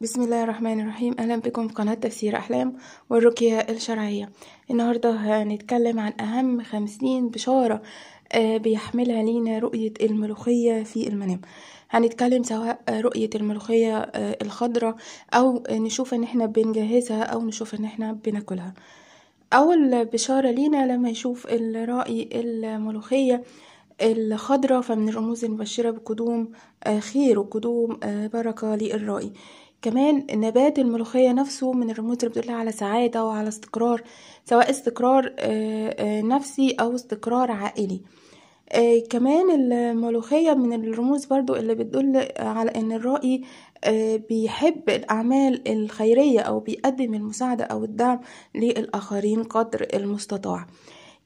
بسم الله الرحمن الرحيم اهلا بكم في قناه تفسير احلام والرقيه الشرعيه النهارده هنتكلم عن اهم خمسين بشاره بيحملها لينا رؤيه الملوخيه في المنام هنتكلم سواء رؤية الملوخية الخضراء أو نشوف إن إحنا بنجهزها أو نشوف إن إحنا بناكلها أول بشارة لينا لما يشوف الرأي الملوخية الخضراء فمن الرموز المبشرة بقدوم خير وقدوم بركة للرأي كمان نبات الملوخية نفسه من الرموز اللي بتدل على سعادة وعلى استقرار سواء استقرار آه، آه، نفسي أو استقرار عائلي آه، كمان الملوخية من الرموز برضو اللي بتدل على أن الرائي بيحب الأعمال الخيرية أو بيقدم المساعدة أو الدعم للآخرين قدر المستطاع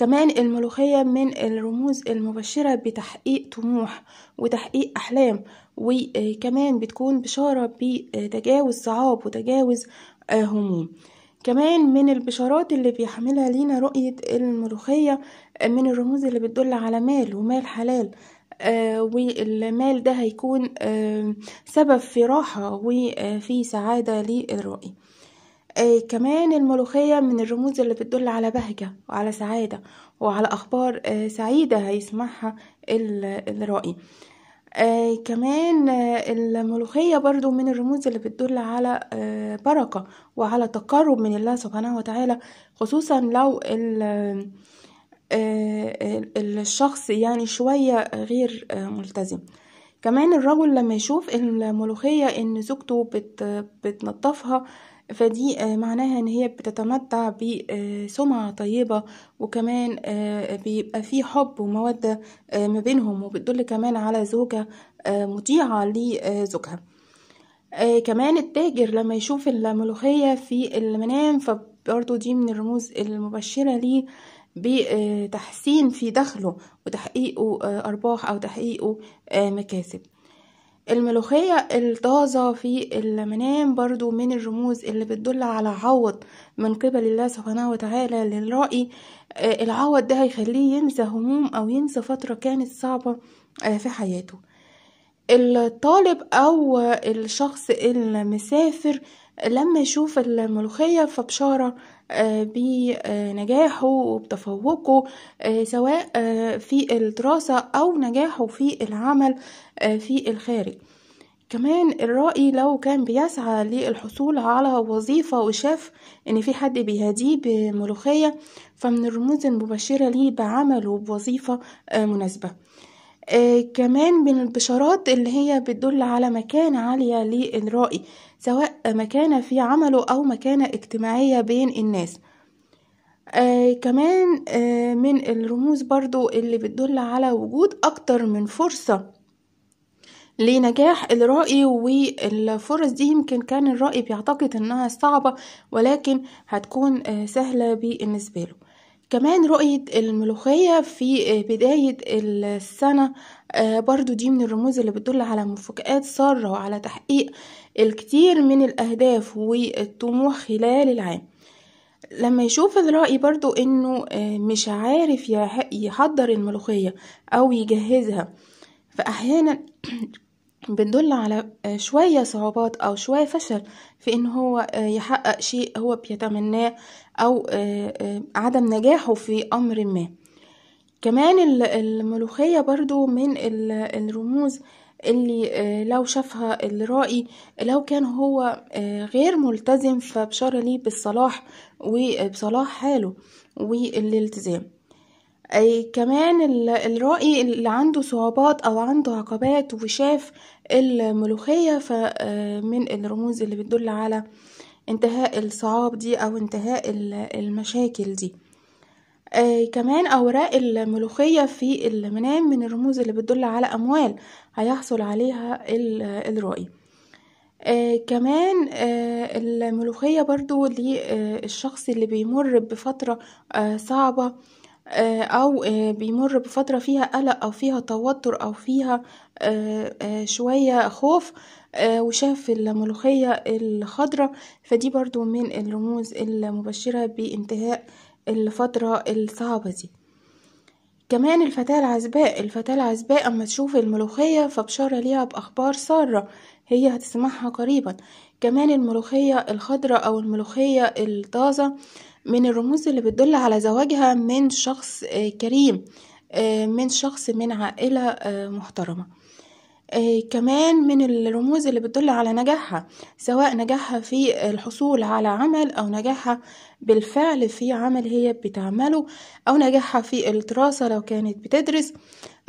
كمان الملوخية من الرموز المبشرة بتحقيق طموح وتحقيق أحلام وكمان بتكون بشارة بتجاوز صعاب وتجاوز آه، هموم كمان من البشارات اللي بيحملها لينا رؤية الملوخية آه، من الرموز اللي بتدل على مال ومال حلال آه، والمال ده هيكون سبب في راحة وفي سعادة للرؤية آه كمان الملوخية من الرموز اللي بتدل على بهجة وعلى سعادة وعلى أخبار آه سعيدة هيسمعها الرائي آه كمان آه الملوخية برضو من الرموز اللي بتدل على آه بركة وعلى تقرب من الله سبحانه وتعالى خصوصا لو الـ آه، ال الشخص يعني شوية غير آه ملتزم كمان الرجل لما يشوف الملوخية ان زوجته بت آه فدي آه، معناها ان هي بتتمتع بسمعة طيبة وكمان آه، بيبقى في حب ومودة آه، ما بينهم وبتدل كمان على زوجة مطيعة لزوجها كمان التاجر لما يشوف الملوخية في المنام فبرضو دي من الرموز المبشرة ليه بتحسين في دخله وتحقيقه أرباح أو تحقيقه مكاسب الملوخية الطازة في المنام برضو من الرموز اللي بتدل على عوض من قبل الله سبحانه وتعالى للرأي آه، العوض ده هيخليه ينسى هموم أو ينسى فترة كانت صعبة آه، في حياته الطالب أو الشخص المسافر لما يشوف الملوخية فبشارة آه، بنجاحه وبتفوقه آه، سواء آه، في الدراسة أو نجاحه في العمل في الخارج كمان الرأي لو كان بيسعى للحصول على وظيفة وشاف إن في حد بيهديه بملوخية فمن الرموز المبشرة ليه بعمل وبوظيفة مناسبة آه، كمان من البشارات اللي هي بتدل على مكانة عالية للرائي سواء مكانة في عمله أو مكانة اجتماعية بين الناس آه كمان آه من الرموز برضو اللي بتدل على وجود أكتر من فرصة لنجاح الرأي والفرص دي يمكن كان الرأي بيعتقد انها صعبة ولكن هتكون آه، سهلة بالنسبة له كمان رؤية الملوخية في آه، بداية السنة آه، برضو دي من الرموز اللي بتدل على مفاجآت سارة وعلى تحقيق الكتير من الأهداف والطموح خلال العام لما يشوف الرأي برضو انه آه، مش عارف يحضر الملوخية او يجهزها فأحيانا بندل على آه، شوية صعوبات أو شوية فشل في إن هو آه، يحقق شيء هو بيتمناه أو آه، عدم نجاحه في أمر ما كمان الملوخية برضو من الرموز اللي لو شافها الرائي لو كان هو غير ملتزم فبشارة ليه بالصلاح وبصلاح حاله والالتزام أي كمان الرائي اللي عنده صعوبات أو عنده عقبات وشاف الملوخية فمن آه، الرموز اللي بتدل على انتهاء الصعاب دي أو انتهاء المشاكل دي أي آه، كمان أوراق الملوخية في المنام من الرموز اللي بتدل على أموال هيحصل عليها الرائي آه كمان آه الملوخية برضو للشخص آه، اللي بيمر بفترة آه صعبة آه، أو آه، بيمر بفترة فيها قلق أو فيها توتر أو فيها آه، شوية خوف وشاف الملوخية الخضراء فدي برضو من الرموز المبشرة بانتهاء الفترة الصعبة دي كمان الفتاة العزباء الفتاة العزباء أما تشوف الملوخية فبشارة ليها بأخبار سارة هي هتسمعها قريبا كمان الملوخية الخضراء أو الملوخية الطازة آه من الرموز اللي بتدل على زواجها من شخص آه، كريم آه، من شخص من عائلة آه، محترمة كمان من الرموز اللي بتدل على نجاحها سواء نجاحها في الحصول على عمل أو نجاحها بالفعل في عمل هي بتعمله أو نجاحها في الدراسة لو كانت بتدرس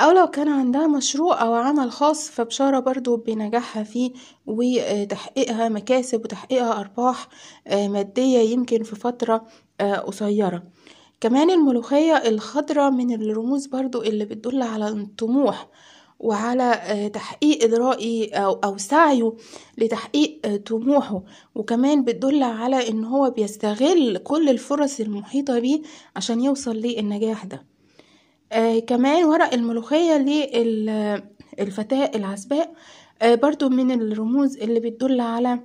أو لو كان عندها مشروع أو عمل خاص فبشارة برضو بنجاحها فيه وتحقيقها مكاسب وتحقيقها أرباح آه، مادية يمكن في فترة آه، قصيرة كمان الملوخية الخضراء من الرموز برضو اللي بتدل على الطموح وعلى آه، تحقيق إدرائي أو, سعيه لتحقيق طموحه وكمان بتدل على إن هو بيستغل كل الفرص المحيطة بيه عشان يوصل للنجاح ده آه كمان ورق الملوخية للفتاة العزباء آه برضو من الرموز اللي بتدل على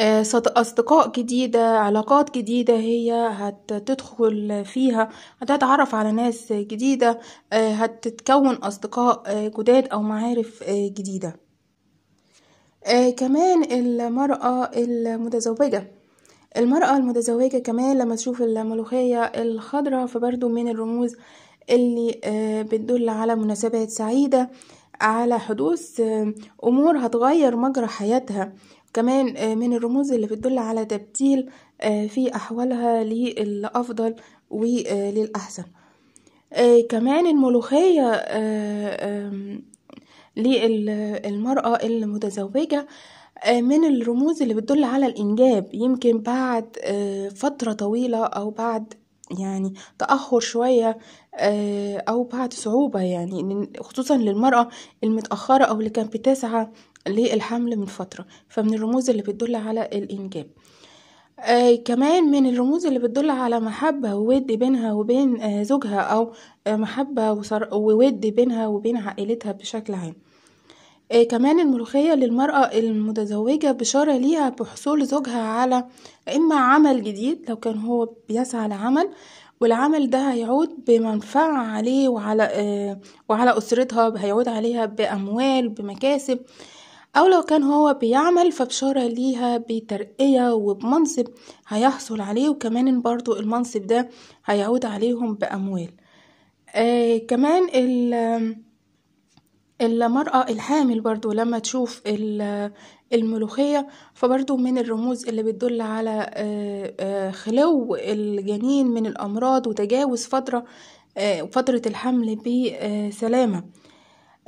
آه، أصدقاء جديدة علاقات جديدة هي هتدخل فيها هتتعرف على ناس جديدة آه، هتتكون أصدقاء آه، جداد أو معارف جديدة كمان المرأة المتزوجة المرأة المتزوجة كمان لما تشوف الملوخية الخضراء فبرضو من الرموز اللي آه، بتدل على مناسبات سعيدة على حدوث آه، أمور هتغير مجرى حياتها كمان آه، من الرموز اللي بتدل على تبديل في أحوالها للأفضل وللأحسن كمان الملوخية للمرأة المتزوجة من الرموز اللي بتدل على الإنجاب يمكن بعد فترة طويلة أو بعد يعني تأخر شوية آه، أو بعد صعوبة يعني خصوصا للمرأة المتأخرة أو اللي كانت بتسعى للحمل من فترة فمن الرموز اللي بتدل على الإنجاب آه كمان من الرموز اللي بتدل على محبة وود بينها وبين آه زوجها أو آه محبة وود بينها وبين عائلتها بشكل عام آه كمان الملوخية للمرأة المتزوجة بشارة ليها بحصول زوجها على إما عمل جديد لو كان هو بيسعى لعمل والعمل ده هيعود بمنفعة عليه وعلى آه وعلى أسرتها هيعود عليها بأموال بمكاسب أو لو كان هو بيعمل فبشارة ليها بترقية وبمنصب هيحصل عليه وكمان برضو المنصب ده هيعود عليهم بأموال آه كمان ال المرأة الحامل برضو لما تشوف الملوخية فبرضو من الرموز اللي بتدل على آه، آه، خلو الجنين من الأمراض وتجاوز فترة آه، فترة الحمل بسلامة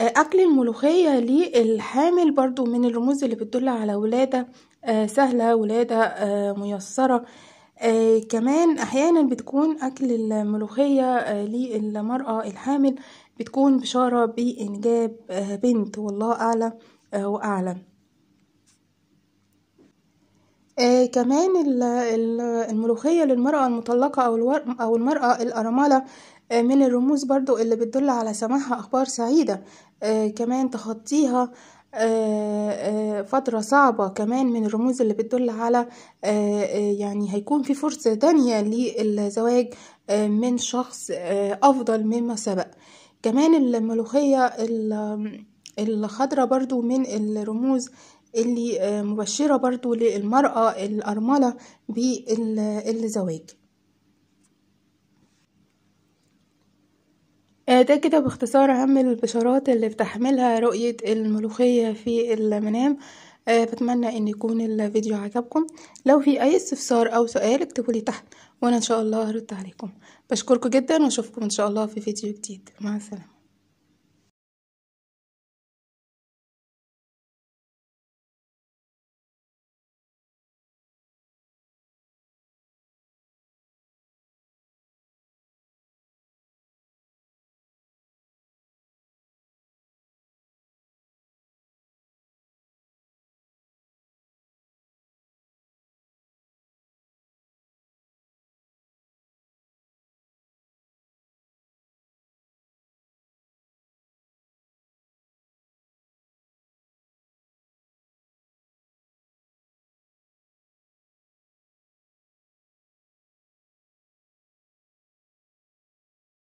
أكل الملوخية للحامل برضو من الرموز اللي بتدل على ولادة سهلة ولادة ميسرة كمان أحيانا بتكون أكل الملوخية للمرأة الحامل بتكون بشارة بإنجاب آه، بنت والله أعلى آه، وأعلم آه كمان الملوخية للمرأة المطلقة أو, أو المرأة الأرملة آه من الرموز برضو اللي بتدل على سماحها أخبار سعيدة آه كمان تخطيها آه آه فترة صعبة كمان من الرموز اللي بتدل على آه, آه، يعني هيكون في فرصة تانية للزواج من شخص أفضل مما سبق كمان الملوخية الخضرة برضو من الرموز اللي آه، مبشرة برضو للمرأة الأرملة بالزواج آه، ده كده باختصار أهم البشارات اللي بتحملها رؤية الملوخية في المنام آه، بتمنى ان يكون الفيديو عجبكم لو في اي استفسار او سؤال اكتبولي تحت وانا ان شاء الله هرد عليكم بشكركم جدا واشوفكم ان شاء الله في فيديو جديد مع السلامه